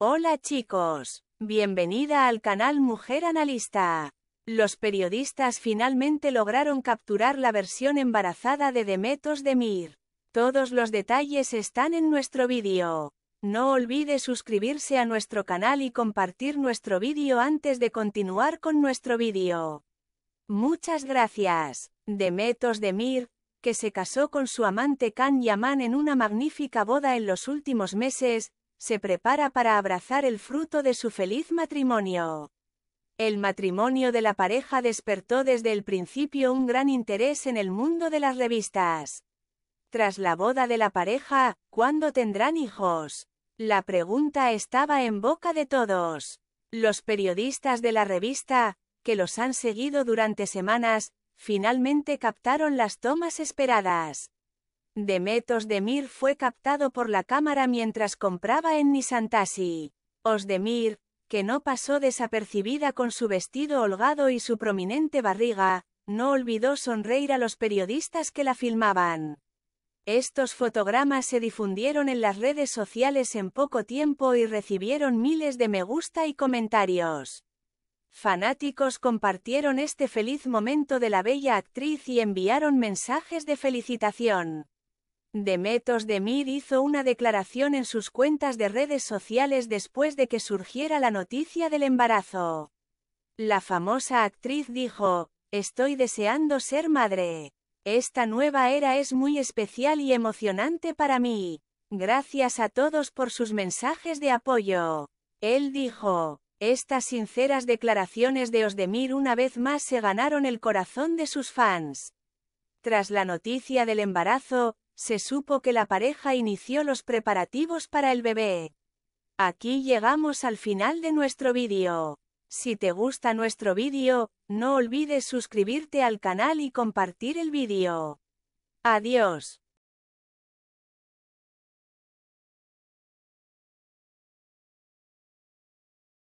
Hola chicos, bienvenida al canal Mujer Analista. Los periodistas finalmente lograron capturar la versión embarazada de Demetos Mir. Todos los detalles están en nuestro vídeo. No olvide suscribirse a nuestro canal y compartir nuestro vídeo antes de continuar con nuestro vídeo. Muchas gracias. Demetos Mir, que se casó con su amante Kan Yaman en una magnífica boda en los últimos meses, se prepara para abrazar el fruto de su feliz matrimonio. El matrimonio de la pareja despertó desde el principio un gran interés en el mundo de las revistas. Tras la boda de la pareja, ¿cuándo tendrán hijos? La pregunta estaba en boca de todos. Los periodistas de la revista, que los han seguido durante semanas, finalmente captaron las tomas esperadas. Demet Demir fue captado por la cámara mientras compraba en Nisantasi. Osdemir, que no pasó desapercibida con su vestido holgado y su prominente barriga, no olvidó sonreír a los periodistas que la filmaban. Estos fotogramas se difundieron en las redes sociales en poco tiempo y recibieron miles de me gusta y comentarios. Fanáticos compartieron este feliz momento de la bella actriz y enviaron mensajes de felicitación. Demet Demir hizo una declaración en sus cuentas de redes sociales después de que surgiera la noticia del embarazo. La famosa actriz dijo, Estoy deseando ser madre. Esta nueva era es muy especial y emocionante para mí. Gracias a todos por sus mensajes de apoyo. Él dijo, estas sinceras declaraciones de Osdemir una vez más se ganaron el corazón de sus fans. Tras la noticia del embarazo, se supo que la pareja inició los preparativos para el bebé. Aquí llegamos al final de nuestro vídeo. Si te gusta nuestro vídeo, no olvides suscribirte al canal y compartir el vídeo. Adiós.